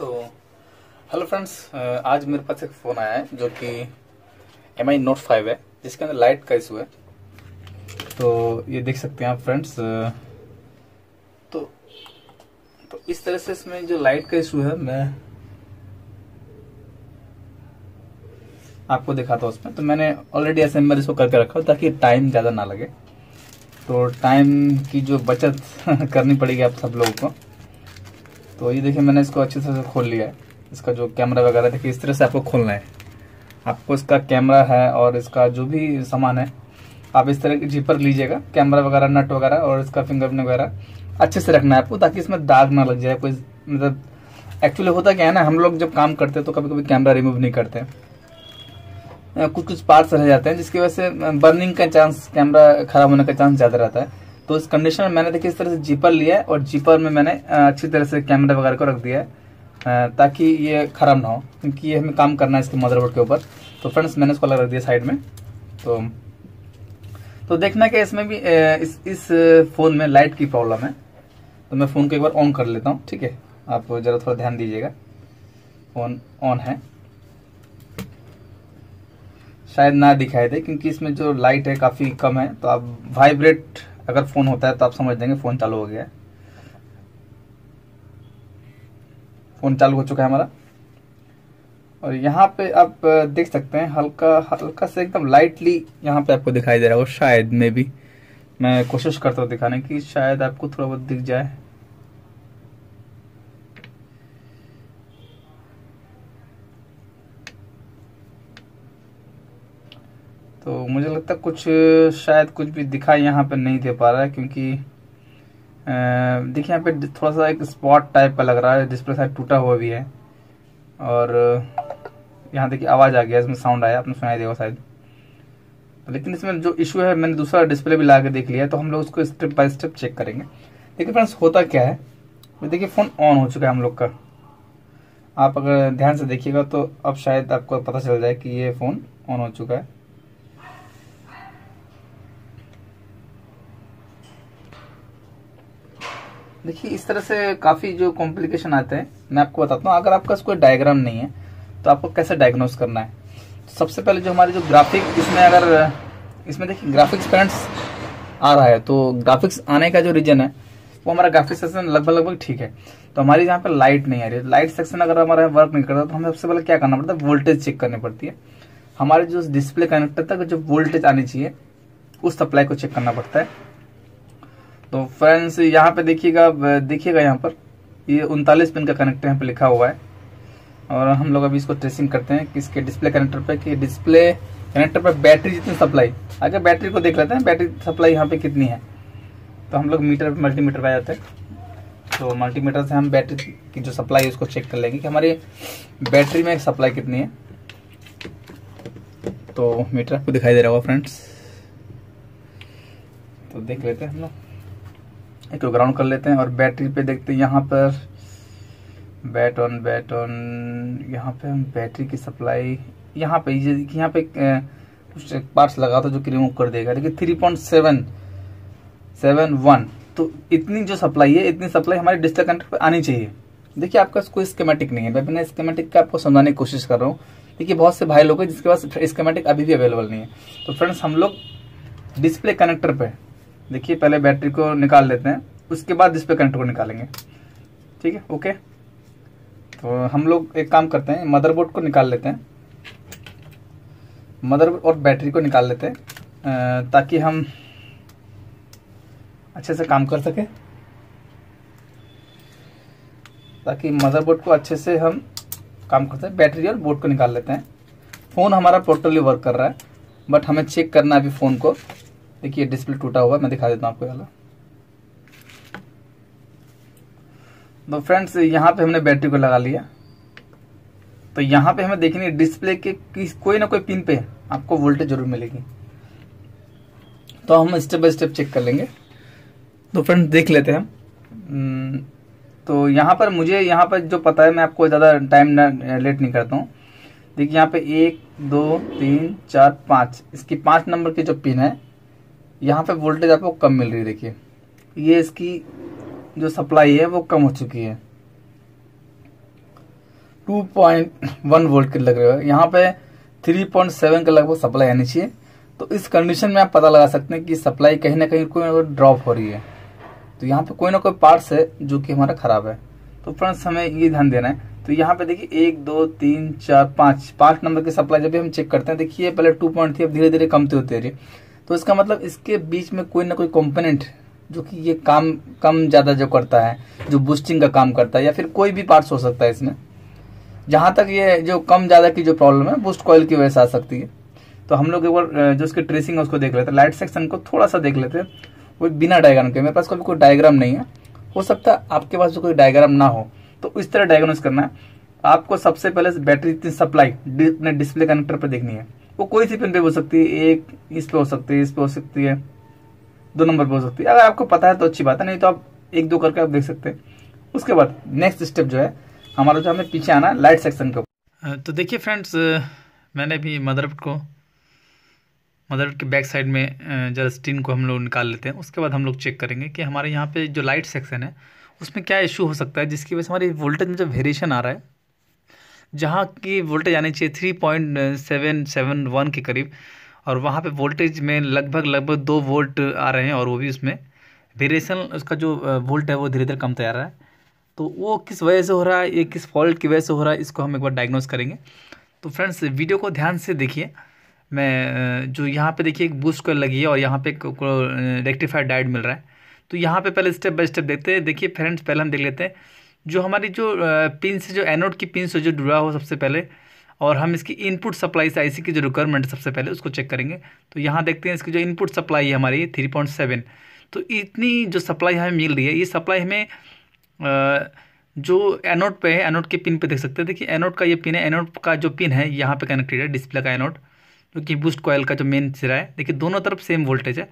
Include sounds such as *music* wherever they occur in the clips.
तो hello friends आज मेरे पास एक फ़ोन आया है जो कि एम आई नोट फाइव है जिसके अंदर लाइट का इशू है तो ये देख सकते हैं आप फ्रेंड्स तो तो इस तरह से इसमें जो लाइट का इशू है मैं आपको दिखाता हूँ उसमें तो मैंने ऑलरेडी एम इसको करके रखा हो ताकि टाइम ज़्यादा ना लगे तो टाइम की जो बचत *laughs* करनी पड़ेगी आप सब लोगों को तो ये देखिए मैंने इसको अच्छे से खोल लिया है इसका जो कैमरा वगैरह देखिए इस तरह से आपको खोलना है आपको इसका कैमरा है और इसका जो भी सामान है आप इस तरह की जीपर लीजिएगा कैमरा वगैरह नट वगैरह और इसका फिंगरप्रिंट वगैरह अच्छे से रखना है आपको ताकि इसमें दाग ना लग जाए कोई मतलब एक्चुअली होता क्या है ना हम लोग जब काम करते हैं तो कभी कभी कैमरा रिमूव नहीं करते हैं कुछ कुछ पार्ट्स रह जाते हैं जिसकी वजह से बर्निंग का चांस कैमरा खराब होने का चांस ज़्यादा रहता है तो इस कंडीशन में मैंने देखिए इस तरह से जीपर लिया है और जीपर में मैंने अच्छी तरह से कैमरा वगैरह को रख दिया है ताकि ये ख़राब ना हो क्योंकि ये हमें काम करना है इसके मदरबोर्ड के ऊपर तो फ्रेंड्स मैंने इसको अलग रख दिया साइड में तो तो देखना कि इसमें भी इस इस फ़ोन में लाइट की प्रॉब्लम है तो मैं फ़ोन को एक बार ऑन कर लेता हूँ ठीक है आप ज़रा थोड़ा ध्यान दीजिएगा फ़ोन ऑन है शायद ना दिखाई दे क्योंकि इसमें जो लाइट है काफ़ी कम है तो आप वाइब्रेट अगर फोन होता है तो आप समझ देंगे फोन चालू हो गया है फोन चालू हो चुका है हमारा और यहाँ पे आप देख सकते हैं हल्का हल्का से एकदम लाइटली यहाँ पे आपको दिखाई दे रहा हो शायद में भी मैं कोशिश करता हूँ दिखाने की शायद आपको थोड़ा बहुत दिख जाए तो मुझे लगता है कुछ शायद कुछ भी दिखाई यहाँ पर नहीं दे पा रहा है क्योंकि देखिए यहाँ पे थोड़ा सा एक स्पॉट टाइप का लग रहा है डिस्प्ले शायद टूटा हुआ भी है और यहाँ देखिए आवाज़ आ गया इसमें साउंड आया आपने सुनाई देगा शायद लेकिन इसमें जो इशू है मैंने दूसरा डिस्प्ले भी ला देख लिया तो हम लोग उसको स्टेप बाय स्टेप चेक करेंगे देखिए फ्रेंड्स होता क्या है देखिए फ़ोन ऑन हो चुका है हम लोग का आप अगर ध्यान से देखिएगा तो अब शायद आपको पता चल जाए कि ये फ़ोन ऑन हो चुका है देखिए इस तरह से काफ़ी जो कॉम्प्लिकेशन आते हैं मैं आपको बताता हूँ अगर आपका कोई डायग्राम नहीं है तो आपको कैसे डायग्नोस करना है सबसे पहले जो हमारे जो ग्राफिक इसमें अगर इसमें देखिए ग्राफिक्स पेरेंट्स आ रहा है तो ग्राफिक्स आने का जो रीजन है वो हमारा ग्राफिक्स सेक्शन लगभग लगभग ठीक है तो हमारी यहाँ पर लाइट नहीं आ रही है लाइट सेक्शन अगर हमारा वर्क नहीं करता तो हमें सबसे पहले क्या करना पड़ता है वोल्टेज चेक करनी पड़ती है हमारे जो डिस्प्ले कनेक्टर तक जो वोल्टेज आनी चाहिए उस सप्लाई को चेक करना पड़ता है तो फ्रेंड्स यहाँ पे देखिएगा देखिएगा यहाँ पर ये उनतालीस पिन का कनेक्टर यहाँ पे लिखा हुआ है और हम लोग अभी इसको ट्रेसिंग करते हैं किसके डिस्प्ले कनेक्टर पे कि डिस्प्ले कनेक्टर पर बैटरी जितनी सप्लाई आगे बैटरी को देख लेते हैं बैटरी सप्लाई यहाँ पे कितनी है तो हम लोग मीटर मल्टीमीटर पर आ जाते हैं तो मल्टीमीटर से हम बैटरी की जो सप्लाई है उसको चेक कर लेंगे कि हमारी बैटरी में सप्लाई कितनी है तो मीटर आपको दिखाई दे रहा होगा फ्रेंड्स तो देख लेते हैं हम लोग एक ग्राउंड कर लेते हैं और बैटरी पे देखते हैं यहाँ पर बैट ऑन बैट ऑन यहाँ पे हम बैटरी की सप्लाई यहाँ पे यहाँ पे कुछ पार्ट्स लगा था जो कि रिमूव कर देगा देखिए three point seven seven one तो इतनी जो सप्लाई है इतनी सप्लाई हमारे डिजिटल कनेक्टर पर आनी चाहिए देखिए आपका कोई स्केमेटिक नहीं है मैं बिना स्केमेटिक का आपको समझाने की कोशिश कर रहा हूँ देखिए बहुत से भाई लोग हैं जिसके पास स्केमेटिक अभी भी अवेलेबल नहीं है तो फ्रेंड्स हम लोग डिस्प्ले कनेक्टर पर देखिए पहले बैटरी को निकाल लेते हैं उसके बाद इस पर को निकालेंगे ठीक है ओके तो हम लोग एक काम करते हैं मदरबोर्ड को निकाल लेते हैं मदर और बैटरी को निकाल लेते हैं ताकि हम अच्छे से काम कर सकें ताकि मदरबोर्ड को अच्छे से हम काम करते हैं बैटरी और बोर्ड को निकाल लेते हैं फ़ोन हमारा टोटली वर्क कर रहा है बट हमें चेक करना है अभी फ़ोन को देखिए डिस्प्ले टूटा हुआ है मैं दिखा देता हूँ आपको वाला तो फ्रेंड्स यहाँ पे हमने बैटरी को लगा लिया तो यहाँ पे हमें देखेंगे डिस्प्ले के किस कोई ना कोई पिन पे आपको वोल्टेज जरूर मिलेगी तो हम स्टेप बाय स्टेप चेक कर लेंगे तो फ्रेंड्स देख लेते हैं हम हम्म, तो यहाँ पर मुझे यहाँ पर जो पता है मैं आपको ज़्यादा टाइम ना लेट नहीं करता हूँ देखिए यहाँ पे एक दो तीन चार पाँच इसकी पाँच नंबर की जो पिन है यहाँ पे वोल्टेज आपको कम मिल रही है देखिए ये इसकी जो सप्लाई है वो कम हो चुकी है 2.1 वोल्ट के लग रहे हो यहाँ पे 3.7 के लगभग सप्लाई आनी चाहिए तो इस कंडीशन में आप पता लगा सकते हैं कि सप्लाई कहीं ना कहीं कोई ना कोई ड्रॉप हो रही है तो यहाँ पे कोई ना कोई पार्ट्स है जो कि हमारा खराब है तो फ्रेंड्स हमें ये ध्यान देना है तो यहाँ पे देखिए एक दो तीन चार पांच पांच नंबर की सप्लाई जब भी हम चेक करते हैं देखिए पहले टू पॉइंट थी अब धीरे धीरे कमती होती रही तो इसका मतलब इसके बीच में कोई ना कोई कंपोनेंट जो कि ये काम कम ज़्यादा जो करता है जो बूस्टिंग का काम करता है या फिर कोई भी पार्ट्स हो सकता है इसमें जहां तक ये जो कम ज़्यादा की जो प्रॉब्लम है बूस्ट कॉयल की वजह से आ सकती है तो हम लोग एक बार जो उसकी ट्रेसिंग है उसको देख लेते हैं लाइट सेक्शन को थोड़ा सा देख लेते हैं वो बिना डायग्राम के मेरे पास कभी कोई डायग्राम नहीं है हो सकता है आपके पास जो कोई डायग्राम ना हो तो इस तरह डायग्नोज करना है आपको सबसे पहले बैटरी सप्लाई अपने डिस्प्ले कनेक्टर पर देखनी है वो कोई सी पिन पे हो सकती है एक इस पे हो सकती है इस पे हो सकती है दो नंबर पे हो सकती है अगर आपको पता है तो अच्छी बात है नहीं तो आप एक दो करके आप देख सकते हैं उसके बाद नेक्स्ट स्टेप जो है हमारा जो हमें पीछे आना लाइट सेक्शन के तो देखिए फ्रेंड्स मैंने भी मदरबोर्ड को मदरबोर्ड के बैक साइड में जरा स्टीन को हम लोग निकाल लेते हैं उसके बाद हम लोग चेक करेंगे कि हमारे यहाँ पे जो लाइट सेक्शन है उसमें क्या इशू हो सकता है जिसकी वजह से हमारी वोल्टेज में जो वेरिएशन आ रहा है जहाँ की वोल्टेज आनी चाहिए three point seven seven one के करीब और वहाँ पे वोल्टेज में लगभग लगभग दो वोल्ट आ रहे हैं और वो भी उसमें वेरिएशन उसका जो वोल्ट है वो धीरे धीरे कम तैयार रहा है तो वो किस वजह से हो रहा है ये किस फॉल्ट की वजह से हो रहा है इसको हम एक बार डायग्नोज करेंगे तो फ्रेंड्स वीडियो को ध्यान से देखिए मैं जो यहाँ पर देखिए एक बूस्ट कर लगी है और यहाँ पे रेक्टिफाइड डाइट मिल रहा है तो यहाँ पे पहले स्टेप बाय स्टेप देखते हैं देखिए फ्रेंड्स पहले हम देख लेते हैं जो हमारी जो पिन से जो एनोड की पिन से जो जुड़ा हो सबसे पहले और हम इसकी इनपुट सप्लाई से आईसी की जो रिक्वायरमेंट सबसे पहले उसको चेक करेंगे तो यहाँ देखते हैं इसकी जो इनपुट सप्लाई है हमारी थ्री पॉइंट सेवन तो इतनी जो सप्लाई हमें मिल रही है ये सप्लाई हमें जो एनोड पे है एनोड के पिन पे देख सकते हैं देखिए एनोड का ये पिन है एनोड का जो पिन है यहाँ पर कनेक्टेड है डिस्प्ले का एनोड जो कि बूस्ट कॉयल का जो मेन सिरा है देखिए दोनों तरफ सेम वोल्टेज है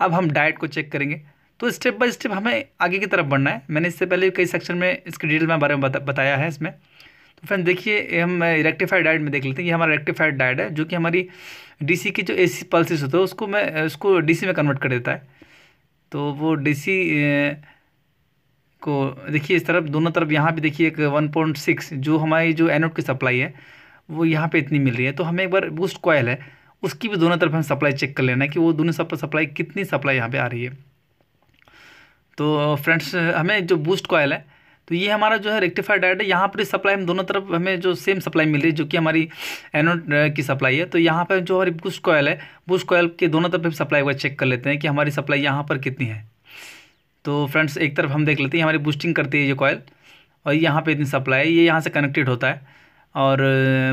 अब हम डायट को चेक करेंगे तो स्टेप बाय स्टेप हमें आगे की तरफ बढ़ना है मैंने इससे पहले कई सेक्शन में इसके डिटेल में बारे में बता, बताया है इसमें तो फ्रेंड देखिए हम रेक्टिफाइड डाइट में देख लेते हैं ये हमारा रेक्टिफाइड डाइट है जो कि हमारी डीसी की जो एसी सी होते हैं उसको मैं उसको डीसी में कन्वर्ट कर देता है तो वो डीसी को देखिए इस तरफ दोनों तरफ यहाँ भी देखिए एक वन पॉइंट सिक्स जो हमारी जो एनोड की सप्लाई है वो यहाँ पे इतनी मिल रही है तो हमें एक बार बूस्ट कॉयल है उसकी भी दोनों तरफ हम सप्लाई चेक कर लेना है कि वो दोनों सप्लाई कितनी सप्लाई यहाँ पे आ रही है तो फ्रेंड्स हमें जो बूस्ट कॉयल है तो ये हमारा जो है रेक्टिफाइड डाइट है यहाँ पर सप्लाई हम दोनों तरफ हमें जो सेम सप्लाई मिल रही है जो कि हमारी एनोड की सप्लाई है तो यहाँ पर जो हमारी बूस्ट कॉयल है बूस्ट कॉयल के दोनों तरफ हम सप्लाई को चेक कर लेते हैं कि हमारी सप्लाई यहाँ पर कितनी है तो फ्रेंड्स एक तरफ हम देख लेते हैं हमारी बूस्टिंग करती है ये कॉयल और यहाँ पर इतनी सप्लाई है ये यहाँ से कनेक्टेड होता है और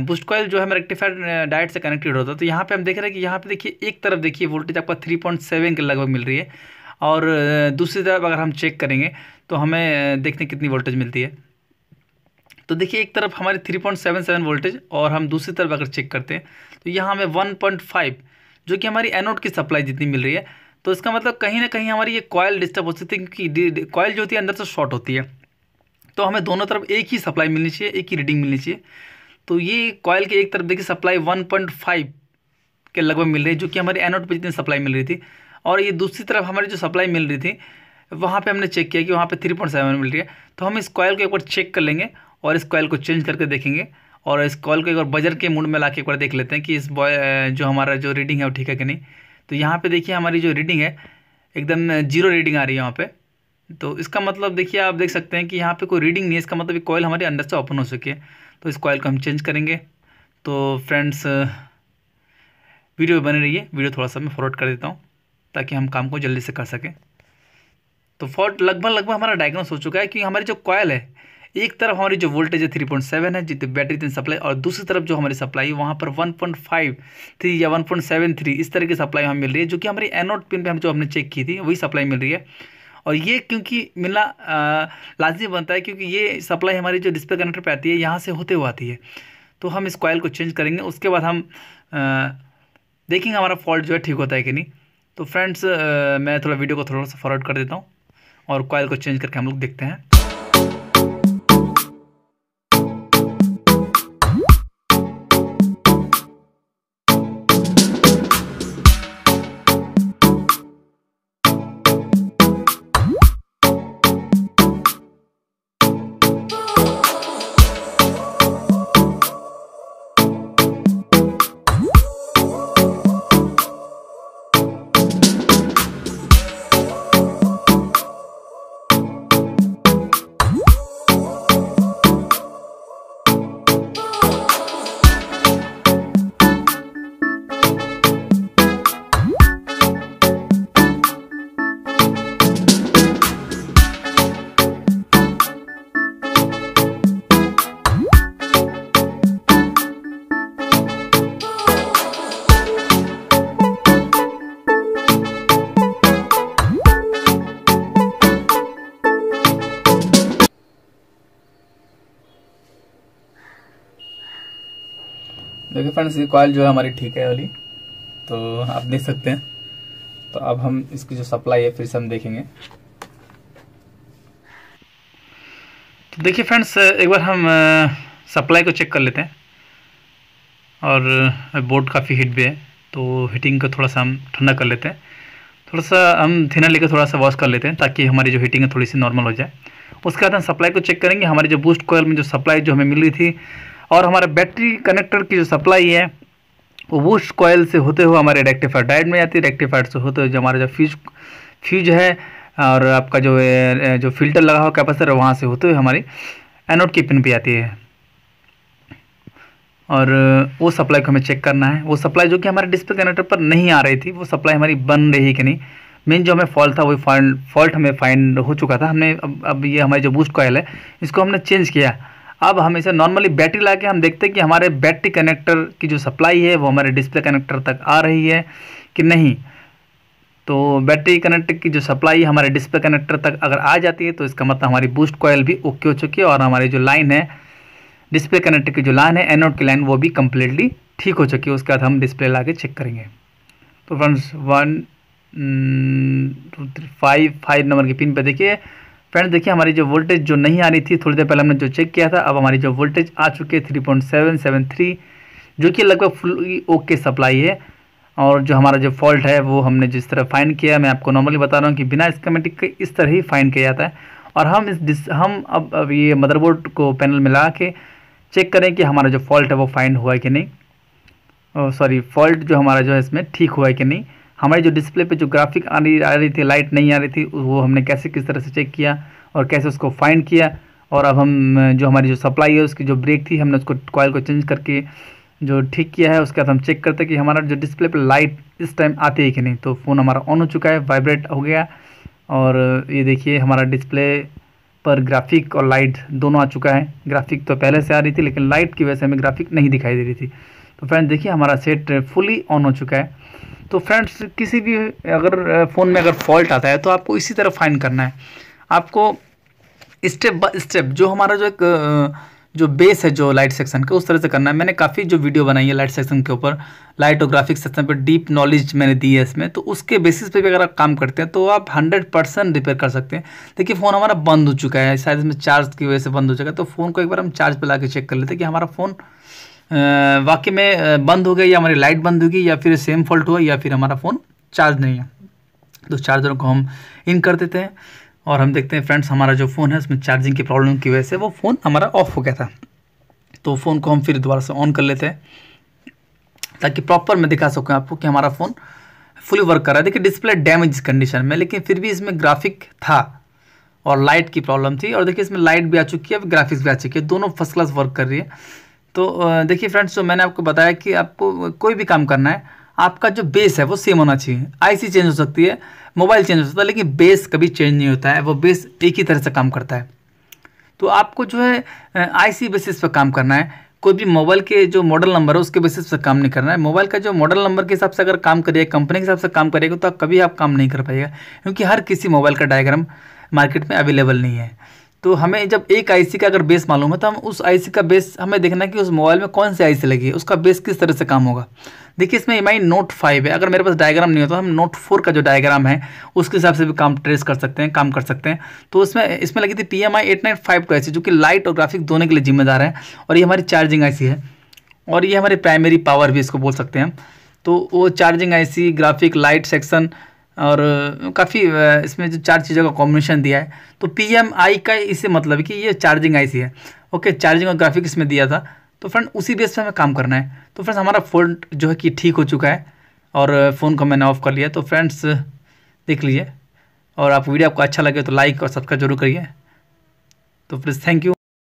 बूस्ट कॉयल जो है रेक्टिफाइड डायट से कनेक्टेड होता है तो यहाँ पर हम देख रहे हैं कि यहाँ पर देखिए एक तरफ देखिए वोल्टेज आपका सेवन के लगभग मिल रही है और दूसरी तरफ अगर हम चेक करेंगे तो हमें देखने कितनी वोल्टेज मिलती है तो देखिए एक तरफ हमारी 3.77 वोल्टेज और हम दूसरी तरफ अगर चेक करते हैं तो यहाँ हमें 1.5 जो कि हमारी एनोड की सप्लाई जितनी मिल रही है तो इसका मतलब कहीं ना कहीं हमारी ये कॉयल डिस्टर्ब हो सकती है क्योंकि कॉयल जो होती है अंदर से शॉर्ट होती है तो हमें दोनों तरफ एक ही सप्लाई मिलनी चाहिए एक ही रीडिंग मिलनी चाहिए तो ये कॉयल के एक तरफ देखिए सप्लाई फाइव के लगभग मिल रही है जो कि हमारी एनोड पर जितनी सप्लाई मिल रही थी और ये दूसरी तरफ हमारी जो सप्लाई मिल रही थी वहाँ पे हमने चेक किया कि वहाँ पे थ्री पॉइंट सेवन मिल रही है तो हम इस कॉयल को एक बार चेक कर लेंगे और इस कॉयल को चेंज करके देखेंगे और इस कॉयल को एक बार बजर के मूड में ला एक बार देख लेते हैं कि इस बॉय जो हमारा जो रीडिंग है वो ठीक है कि नहीं तो यहाँ पर देखिए हमारी जो रीडिंग है एकदम जीरो रीडिंग आ रही है वहाँ पर तो इसका मतलब देखिए आप देख सकते हैं कि यहाँ पर कोई रीडिंग नहीं है इसका मतलब कॉयल हमारे अंदर से ओपन हो सके तो इस कॉयल को हम चेंज करेंगे तो फ्रेंड्स वीडियो बने रहिए वीडियो थोड़ा सा मैं फॉरवर्ड कर देता हूँ ताकि हम काम को जल्दी से कर सकें तो फॉल्ट लगभग लगभग हमारा डायग्नोस हो चुका है कि हमारी जो कॉयल है एक तरफ हमारी जो वोल्टेज है थ्री पॉइंट सेवन है जितनी बैटरी तीन सप्लाई और दूसरी तरफ जो हमारी सप्लाई वहाँ पर वन पॉइंट फाइव थ्री या वन पॉइंट सेवन थ्री इस तरह की सप्लाई हमें मिल रही है जो कि हमारी एनोड पिन पे हम जो हमने चेक की थी वही सप्लाई मिल रही है और ये क्योंकि मिलना लाजमी बनता है क्योंकि ये सप्लाई हमारी जो डिस्प्ले कनेक्टर पर आती है यहाँ से होते हुए आती है तो हम इस कॉयल को चेंज करेंगे उसके बाद हम देखेंगे हमारा फॉल्ट जो है ठीक होता है कि नहीं तो फ्रेंड्स मैं थोड़ा वीडियो को थोड़ा सा फॉरवर्ड कर देता हूँ और कॉयल को चेंज करके हम लोग देखते हैं फ्रेंड्स ये कॉल जो है हमारी ठीक है वाली तो आप देख सकते हैं तो अब हम इसकी जो सप्लाई है फिर से हम देखेंगे तो देखिए फ्रेंड्स एक बार हम सप्लाई को चेक कर लेते हैं और बोर्ड काफ़ी हीट भी है तो हीटिंग को थोड़ा सा हम ठंडा कर लेते हैं थोड़ा सा हम थीना लेकर थोड़ा सा वॉश कर लेते हैं ताकि हमारी जो हीटिंग है थोड़ी सी नॉर्मल हो जाए उसके बाद हम सप्लाई को चेक करेंगे हमारी जो बूस्ट कोयल में जो सप्लाई जो हमें मिल रही थी और हमारे बैटरी कनेक्टर की जो सप्लाई है वो वुश से होते हुए हमारे रेक्टिफायर डायड में आती है रेक्टिफायर से होते हुए जो हमारा जो फ्यूज फ्यूज है और आपका जो जो फिल्टर लगा हुआ कैपेसिटर वहाँ से होते हुए हमारी एनोड की पिन भी आती है और वो सप्लाई को हमें चेक करना है वो सप्लाई जो कि हमारे डिस्प्ले कनेक्टर पर नहीं आ रही थी वो सप्लाई हमारी बन रही कि नहीं मेन जो हमें फॉल्ट था वही फॉल्ट हमें फाइंड हो चुका था हमने अब अब ये हमारी जो बूस्ट कॉयल है इसको हमने चेंज किया अब हम इसे नॉर्मली बैटरी ला के हम देखते हैं कि हमारे बैटरी कनेक्टर की जो सप्लाई है वो हमारे डिस्प्ले कनेक्टर तक आ रही है कि नहीं तो बैटरी कनेक्टर की जो सप्लाई हमारे डिस्प्ले कनेक्टर तक अगर आ जाती है तो इसका मतलब हमारी बूस्ट कॉयल भी ओके हो चुकी है और हमारी जो लाइन है डिस्प्ले कनेक्टर की जो लाइन है एनोड की लाइन वो भी कम्प्लीटली ठीक हो चुकी है उसके बाद हम डिस्प्ले ला के चेक करेंगे तो friends one two three five five number की पिन पर देखिए फ्रेंड देखिए हमारी जो वोल्टेज जो नहीं आ रही थी थोड़ी देर पहले हमने जो चेक किया था अब हमारी जो वोल्टेज आ चुकी है three point seven seven three जो कि लगभग फुल ओके सप्लाई है और जो हमारा जो फॉल्ट है वो हमने जिस तरह फाइन किया मैं आपको नॉर्मली बता रहा हूँ कि बिना स्कमेटिक के इस तरह ही फाइन किया जाता है और हम इस डिस हम अब, अब ये मदरबोर्ड को पैनल में लगा के चेक करें कि हमारा जो फॉल्ट है वो फाइंड हुआ है कि नहीं सॉरी oh, फॉल्ट जो हमारा जो है इसमें ठीक हुआ है कि नहीं हमारे जो डिस्प्ले पे जो ग्राफिक आ रही आ रही थी लाइट नहीं आ रही थी वो हमने कैसे किस तरह से चेक किया और कैसे उसको फाइंड किया और अब हम जो हमारी जो सप्लाई है उसकी जो ब्रेक थी हमने उसको कॉयल को चेंज करके जो ठीक किया है उसके बाद हम चेक करते हैं कि हमारा जो डिस्प्ले पर लाइट इस टाइम आती है कि नहीं तो फ़ोन हमारा ऑन हो चुका है वाइब्रेट हो गया और ये देखिए हमारा डिस्प्ले पर ग्राफिक और लाइट दोनों आ चुका है ग्राफिक तो पहले से आ रही थी लेकिन लाइट की वजह से हमें ग्राफिक नहीं दिखाई दे रही थी तो फ्रेंड देखिए हमारा सेट फुली ऑन हो चुका है तो फ्रेंड्स किसी भी अगर फ़ोन में अगर फॉल्ट आता है तो आपको इसी तरह फाइंड करना है आपको स्टेप बाय स्टेप जो हमारा जो एक जो बेस है जो लाइट सेक्शन का उस तरह से करना है मैंने काफ़ी जो वीडियो बनाई है लाइट सेक्शन के ऊपर लाइट और ग्राफिक सेक्शन पर डीप नॉलेज मैंने दी है इसमें तो उसके बेसिस पे भी अगर आप काम करते हैं तो आप 100 परसेंट रिपेयर कर सकते हैं देखिए फ़ोन हमारा बंद हो चुका है शायद इसमें चार्ज की वजह से बंद हो चुका है तो फ़ोन को एक बार हम चार्ज पर ला चेक कर लेते हैं कि हमारा फ़ोन वाकई में बंद हो गई या हमारी लाइट बंद होगी या फिर सेम फॉल्ट हुआ या फिर हमारा फ़ोन चार्ज नहीं है तो चार्जर को हम इन कर देते हैं और हम देखते हैं फ्रेंड्स हमारा जो फ़ोन है उसमें चार्जिंग की प्रॉब्लम की वजह से वो फ़ोन हमारा ऑफ हो गया था तो फ़ोन को हम फिर दोबारा से ऑन कर लेते हैं ताकि प्रॉपर मैं दिखा सकूँ आपको कि हमारा फ़ोन फुली वर्क कर रहा है देखिए डिस्प्ले डैमेज कंडीशन में लेकिन फिर भी इसमें ग्राफिक था और लाइट की प्रॉब्लम थी और देखिए इसमें लाइट भी आ चुकी है ग्राफिक्स भी आ चुकी है दोनों फर्स्ट क्लास वर्क कर रही है तो देखिए फ्रेंड्स तो मैंने आपको बताया कि आपको कोई भी काम करना है आपका जो बेस है वो सेम होना चाहिए आईसी चेंज हो सकती है मोबाइल चेंज हो सकता है लेकिन बेस कभी चेंज नहीं होता है वो बेस एक ही तरह से काम करता है तो आपको जो है आईसी बेसिस पर काम करना है कोई भी मोबाइल के जो मॉडल नंबर है उसके बेसिस पर काम नहीं करना है मोबाइल का जो मॉडल नंबर के हिसाब से अगर काम करिएगा कंपनी के हिसाब से काम करिएगा तो कभी आप काम नहीं कर पाएगा क्योंकि हर किसी मोबाइल का डायग्राम मार्केट में अवेलेबल नहीं है तो हमें जब एक आईसी का अगर बेस मालूम है तो हम उस आईसी का बेस हमें देखना है कि उस मोबाइल में कौन सी आईसी लगी है उसका बेस किस तरह से काम होगा देखिए इसमें एम आई नोट फाइव है अगर मेरे पास डायग्राम नहीं होता तो हम नोट फोर का जो डायग्राम है उसके हिसाब से भी काम ट्रेस कर सकते हैं काम कर सकते हैं तो उसमें इसमें लगी थी T M I eight nine five two I जो कि लाइट और ग्राफिक दोनों के लिए जिम्मेदार है और ये हमारी चार्जिंग आई है और ये हमारी प्राइमरी पावर भी इसको बोल सकते हैं तो वो charging I graphic light section और काफ़ी इसमें जो चार चीज़ों का कॉम्बिनेशन दिया है तो पी एम आई का इससे मतलब है कि ये चार्जिंग आई सी है ओके चार्जिंग और ग्राफिक इसमें दिया था तो फ्रेंड उसी बेस पर हमें काम करना है तो फ्रेंड्स हमारा फ़ोन जो है कि ठीक हो चुका है और फ़ोन को मैंने ऑफ़ कर लिया तो फ्रेंड्स देख लीजिए और आप वीडियो आपको अच्छा लगे तो लाइक और सब्सक्राइब जरूर करिए तो फ्रेंड्स थैंक यू